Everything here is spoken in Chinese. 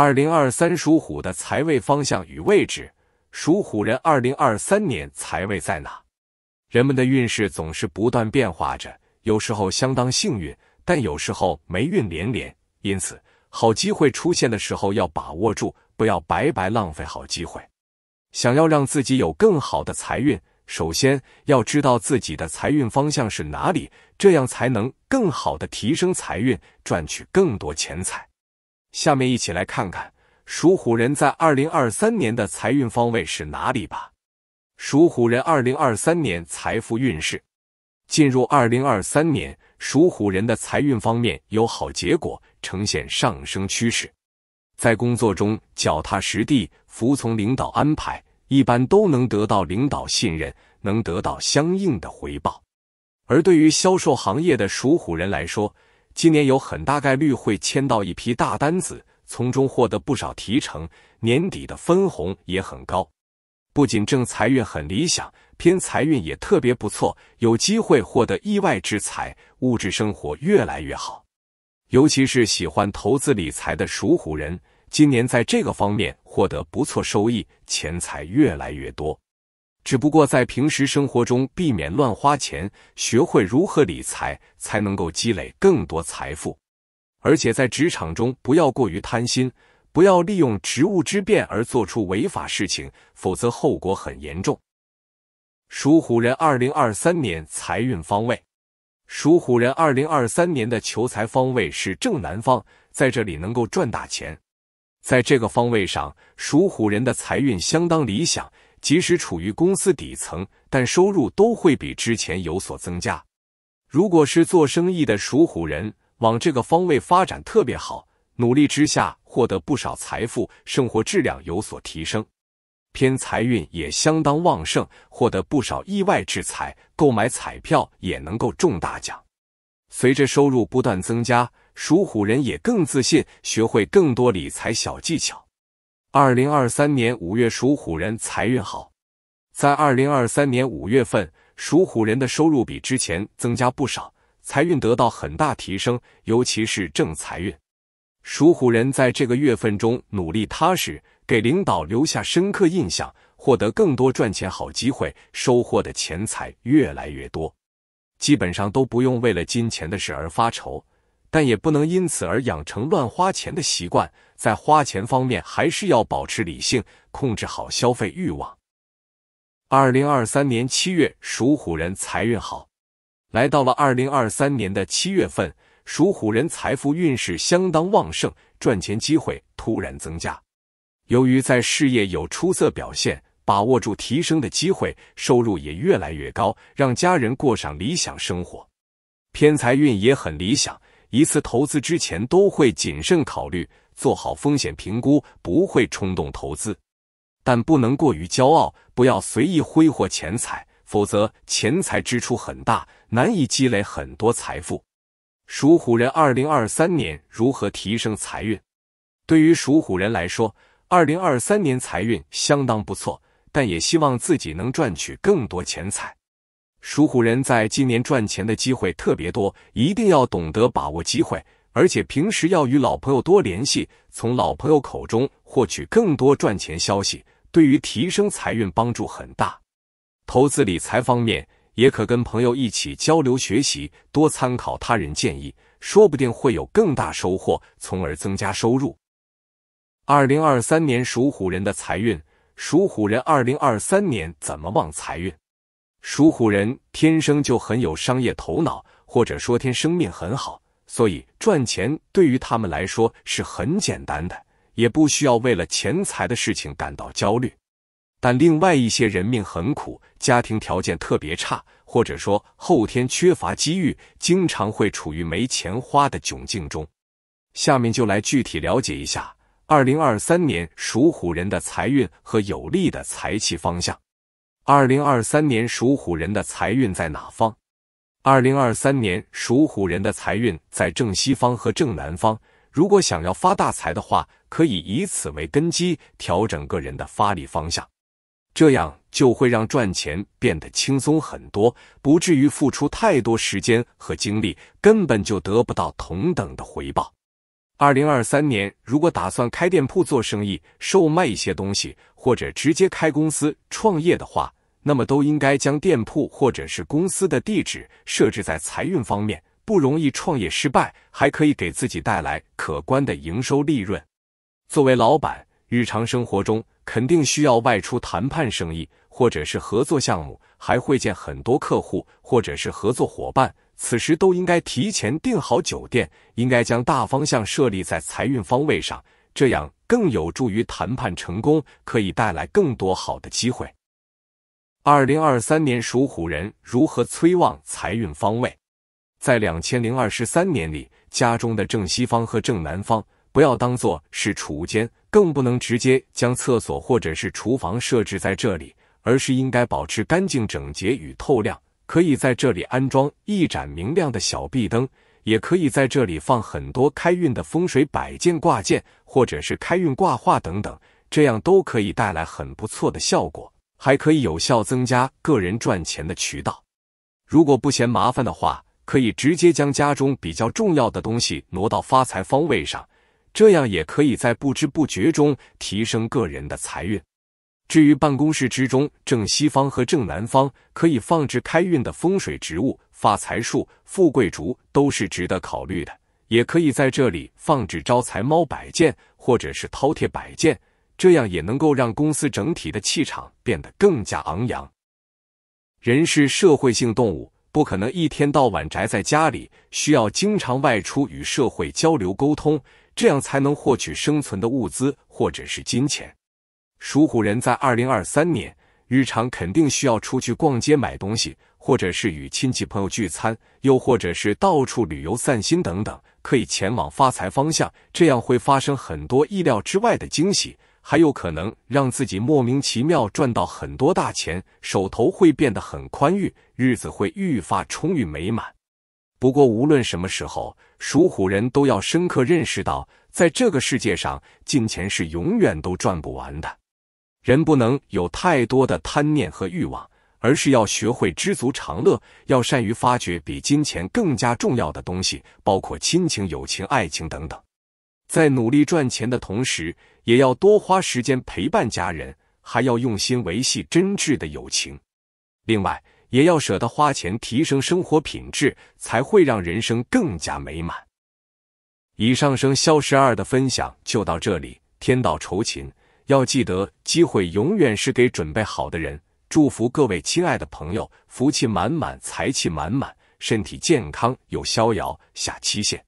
二零二三属虎的财位方向与位置，属虎人二零二三年财位在哪？人们的运势总是不断变化着，有时候相当幸运，但有时候霉运连连。因此，好机会出现的时候要把握住，不要白白浪费好机会。想要让自己有更好的财运，首先要知道自己的财运方向是哪里，这样才能更好的提升财运，赚取更多钱财。下面一起来看看属虎人在2023年的财运方位是哪里吧。属虎人2023年财富运势，进入2023年，属虎人的财运方面有好结果，呈现上升趋势。在工作中脚踏实地，服从领导安排，一般都能得到领导信任，能得到相应的回报。而对于销售行业的属虎人来说，今年有很大概率会签到一批大单子，从中获得不少提成，年底的分红也很高。不仅正财运很理想，偏财运也特别不错，有机会获得意外之财，物质生活越来越好。尤其是喜欢投资理财的属虎人，今年在这个方面获得不错收益，钱财越来越多。只不过在平时生活中避免乱花钱，学会如何理财，才能够积累更多财富。而且在职场中不要过于贪心，不要利用职务之便而做出违法事情，否则后果很严重。属虎人2023年财运方位，属虎人2023年的求财方位是正南方，在这里能够赚大钱。在这个方位上，属虎人的财运相当理想。即使处于公司底层，但收入都会比之前有所增加。如果是做生意的属虎人，往这个方位发展特别好，努力之下获得不少财富，生活质量有所提升，偏财运也相当旺盛，获得不少意外之财，购买彩票也能够中大奖。随着收入不断增加，属虎人也更自信，学会更多理财小技巧。二零二三年五月属虎人财运好，在二零二三年五月份，属虎人的收入比之前增加不少，财运得到很大提升，尤其是正财运。属虎人在这个月份中努力踏实，给领导留下深刻印象，获得更多赚钱好机会，收获的钱财越来越多，基本上都不用为了金钱的事而发愁。但也不能因此而养成乱花钱的习惯，在花钱方面还是要保持理性，控制好消费欲望。二零二三年七月属虎人财运好，来到了二零二三年的七月份，属虎人财富运势相当旺盛，赚钱机会突然增加。由于在事业有出色表现，把握住提升的机会，收入也越来越高，让家人过上理想生活。偏财运也很理想。一次投资之前都会谨慎考虑，做好风险评估，不会冲动投资。但不能过于骄傲，不要随意挥霍钱财，否则钱财支出很大，难以积累很多财富。属虎人二零二三年如何提升财运？对于属虎人来说，二零二三年财运相当不错，但也希望自己能赚取更多钱财。属虎人在今年赚钱的机会特别多，一定要懂得把握机会，而且平时要与老朋友多联系，从老朋友口中获取更多赚钱消息，对于提升财运帮助很大。投资理财方面，也可跟朋友一起交流学习，多参考他人建议，说不定会有更大收获，从而增加收入。二零二三年属虎人的财运，属虎人二零二三年怎么旺财运？属虎人天生就很有商业头脑，或者说天生命很好，所以赚钱对于他们来说是很简单的，也不需要为了钱财的事情感到焦虑。但另外一些人命很苦，家庭条件特别差，或者说后天缺乏机遇，经常会处于没钱花的窘境中。下面就来具体了解一下二零二三年属虎人的财运和有利的财气方向。二零二三年属虎人的财运在哪方？二零二三年属虎人的财运在正西方和正南方。如果想要发大财的话，可以以此为根基，调整个人的发力方向，这样就会让赚钱变得轻松很多，不至于付出太多时间和精力，根本就得不到同等的回报。二零二三年如果打算开店铺做生意，售卖一些东西，或者直接开公司创业的话。那么都应该将店铺或者是公司的地址设置在财运方面，不容易创业失败，还可以给自己带来可观的营收利润。作为老板，日常生活中肯定需要外出谈判生意，或者是合作项目，还会见很多客户或者是合作伙伴。此时都应该提前订好酒店，应该将大方向设立在财运方位上，这样更有助于谈判成功，可以带来更多好的机会。二零二三年属虎人如何催旺财运方位？在两千零二十三年里，家中的正西方和正南方不要当做是储物间，更不能直接将厕所或者是厨房设置在这里，而是应该保持干净整洁与透亮。可以在这里安装一盏明亮的小壁灯，也可以在这里放很多开运的风水摆件、挂件或者是开运挂画等等，这样都可以带来很不错的效果。还可以有效增加个人赚钱的渠道。如果不嫌麻烦的话，可以直接将家中比较重要的东西挪到发财方位上，这样也可以在不知不觉中提升个人的财运。至于办公室之中，正西方和正南方可以放置开运的风水植物，发财树、富贵竹都是值得考虑的。也可以在这里放置招财猫摆件或者是饕餮摆件。这样也能够让公司整体的气场变得更加昂扬。人是社会性动物，不可能一天到晚宅在家里，需要经常外出与社会交流沟通，这样才能获取生存的物资或者是金钱。属虎人在二零二三年日常肯定需要出去逛街买东西，或者是与亲戚朋友聚餐，又或者是到处旅游散心等等，可以前往发财方向，这样会发生很多意料之外的惊喜。还有可能让自己莫名其妙赚到很多大钱，手头会变得很宽裕，日子会愈发充裕美满。不过，无论什么时候，属虎人都要深刻认识到，在这个世界上，金钱是永远都赚不完的。人不能有太多的贪念和欲望，而是要学会知足常乐，要善于发掘比金钱更加重要的东西，包括亲情、友情、爱情等等。在努力赚钱的同时，也要多花时间陪伴家人，还要用心维系真挚的友情。另外，也要舍得花钱提升生活品质，才会让人生更加美满。以上生肖十二的分享就到这里。天道酬勤，要记得机会永远是给准备好的人。祝福各位亲爱的朋友，福气满满，财气满满，身体健康有逍遥。下期见。